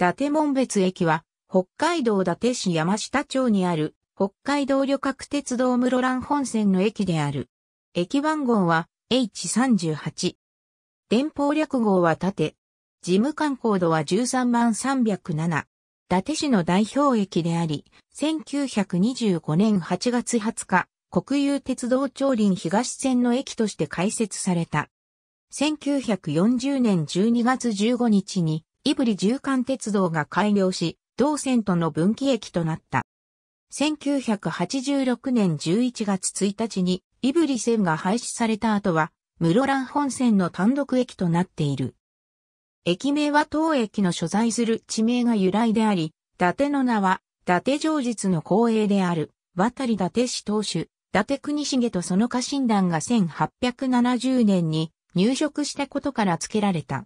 伊達門別駅は、北海道伊達市山下町にある、北海道旅客鉄道室蘭本線の駅である。駅番号は H38。電報略号は縦。事務官コードは13万307。伊達市の代表駅であり、1925年8月20日、国有鉄道町林東線の駅として開設された。1940年12月15日に、胆振縦貫鉄道が開業し、同線との分岐駅となった。1986年11月1日に、胆振線が廃止された後は、室蘭本線の単独駅となっている。駅名は当駅の所在する地名が由来であり、伊達の名は、伊達上実の光栄である、渡り伊達氏当主、伊達国重とその家臣団が1870年に入植したことから付けられた。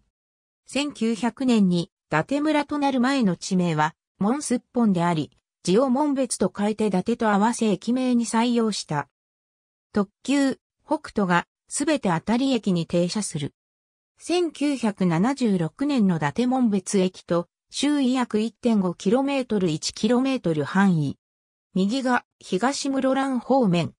1900年に伊達村となる前の地名は、門すっぽんであり、字を門別と書いて伊達と合わせ駅名に採用した。特急、北斗が、すべて当たり駅に停車する。1976年の伊達門別駅と、周囲約 1.5km1km 範囲。右が東室蘭方面。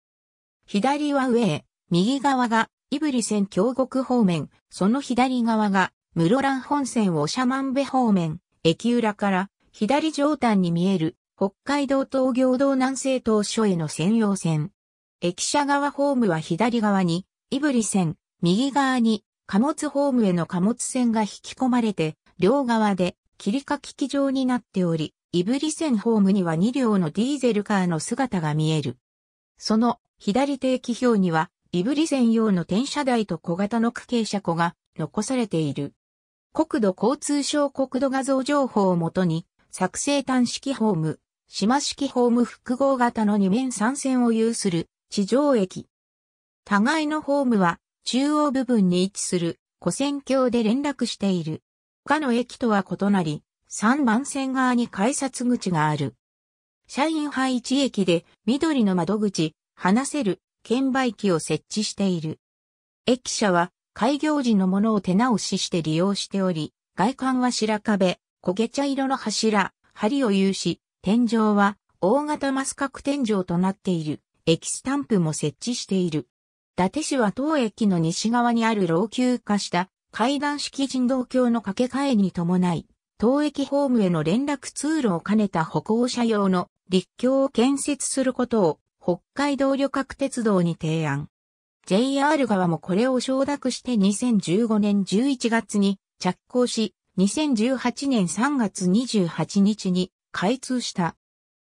左は上へ、右側が胆振線京極方面、その左側が室蘭本線をシャマンベ方面、駅裏から左上端に見える北海道東京道南西東所への専用線。駅舎側ホームは左側に、いぶり線、右側に貨物ホームへの貨物線が引き込まれて、両側で切りかき機状になっており、いぶり線ホームには2両のディーゼルカーの姿が見える。その左定期表には、いぶり線用の転車台と小型の区形車庫が残されている。国土交通省国土画像情報をもとに、作成単式ホーム、島式ホーム複合型の2面3線を有する地上駅。互いのホームは中央部分に位置する古線橋で連絡している。他の駅とは異なり、3番線側に改札口がある。社員配置駅で緑の窓口、話せる券売機を設置している。駅舎は開業時のものを手直しして利用しており、外観は白壁、焦げ茶色の柱、梁を有し、天井は大型マス角天井となっている。駅スタンプも設置している。伊達市は当駅の西側にある老朽化した階段式人道橋の掛け替えに伴い、当駅ホームへの連絡通路を兼ねた歩行者用の立橋を建設することを北海道旅客鉄道に提案。JR 側もこれを承諾して2015年11月に着工し、2018年3月28日に開通した。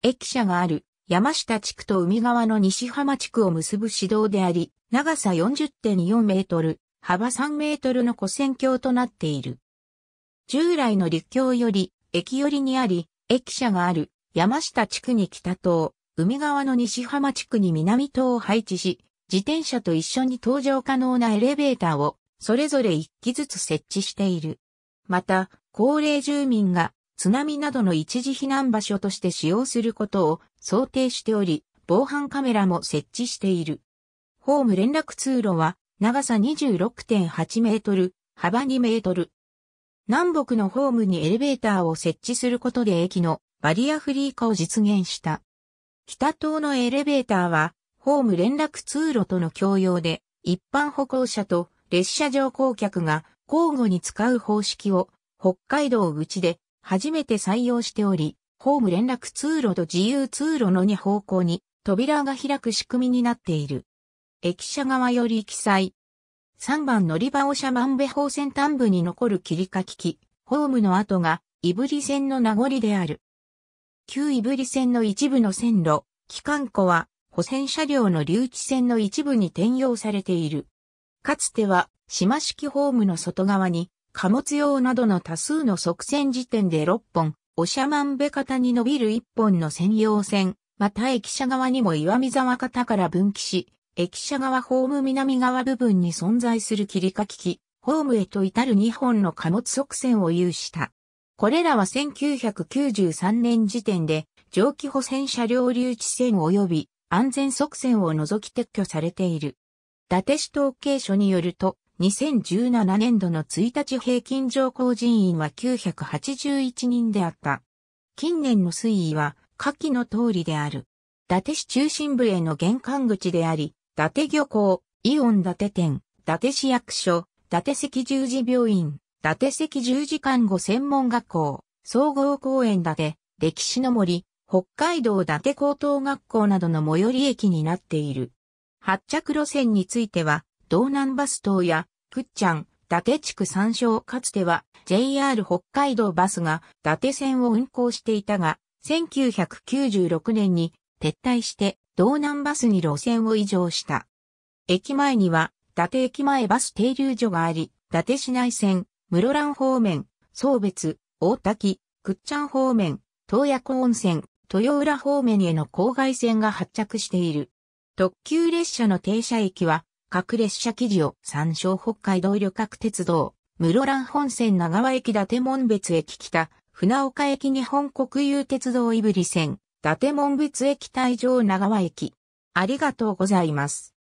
駅舎がある山下地区と海側の西浜地区を結ぶ市道であり、長さ40.4メートル、幅3メートルの古線橋となっている。従来の陸橋より、駅寄りにあり、駅舎がある山下地区に北東、海側の西浜地区に南東を配置し、自転車と一緒に搭乗可能なエレベーターをそれぞれ一機ずつ設置している。また、高齢住民が津波などの一時避難場所として使用することを想定しており、防犯カメラも設置している。ホーム連絡通路は長さ26.8メートル、幅2メートル。南北のホームにエレベーターを設置することで駅のバリアフリー化を実現した。北東のエレベーターはホーム連絡通路との共用で、一般歩行者と列車乗降客が交互に使う方式を北海道口で初めて採用しており、ホーム連絡通路と自由通路の2方向に扉が開く仕組みになっている。駅舎側より記載。3番乗り場を車万部方先端部に残る切りかき機、ホームの跡が、いぶり線の名残である。旧いぶり線の一部の線路、機関庫は、保線車両の留置線の一部に転用されている。かつては、島式ホームの外側に、貨物用などの多数の側線時点で6本、おしゃまんべ方に伸びる1本の専用線、また駅舎側にも岩見沢方から分岐し、駅舎側ホーム南側部分に存在する切り欠き、ホームへと至る2本の貨物側線を有した。これらは1993年時点で、蒸気保線車両留置線及び安全側線を除き撤去されている。伊達市統計所によると、2017年度の1日平均乗降人員は981人であった。近年の推移は下記の通りである。伊達市中心部への玄関口であり、伊達漁港、イオン伊達店、伊達市役所、伊達赤十字病院、伊達赤十字看護専門学校、総合公園伊達、歴史の森、北海道伊達高等学校などの最寄り駅になっている。発着路線については、道南バス等や、くっちゃん、伊達地区参照かつては JR 北海道バスが伊達線を運行していたが、1996年に撤退して道南バスに路線を移乗した。駅前には伊達駅前バス停留所があり、伊達市内線、室蘭方面、総別、大滝、くっちゃん方面、東野湖温泉、豊浦方面への郊外線が発着している。特急列車の停車駅は、各列車記事を参照北海道旅客鉄道、室蘭本線長和駅伊達門別駅北、船岡駅日本国有鉄道いぶり線、伊達門別駅退場長和駅。ありがとうございます。